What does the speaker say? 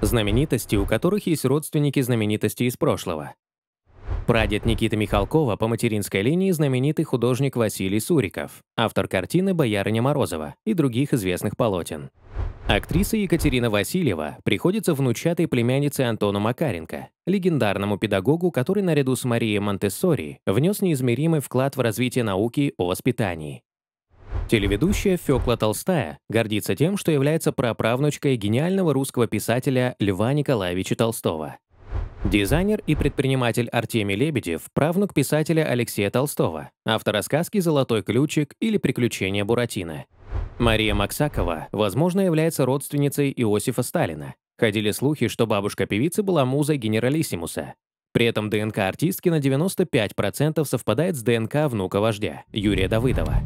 Знаменитости, у которых есть родственники знаменитости из прошлого. Прадед Никиты Михалкова по материнской линии знаменитый художник Василий Суриков, автор картины «Боярыня Морозова» и других известных полотен. Актриса Екатерина Васильева приходится внучатой племяннице Антону Макаренко, легендарному педагогу, который наряду с Марией Монтессори внес неизмеримый вклад в развитие науки о воспитании. Телеведущая Фёкла Толстая гордится тем, что является праправнучкой гениального русского писателя Льва Николаевича Толстого. Дизайнер и предприниматель Артемий Лебедев – правнук писателя Алексея Толстого, автора сказки «Золотой ключик» или «Приключения Буратино». Мария Максакова, возможно, является родственницей Иосифа Сталина. Ходили слухи, что бабушка певицы была музой генералиссимуса. При этом ДНК артистки на 95% совпадает с ДНК внука вождя Юрия Давыдова.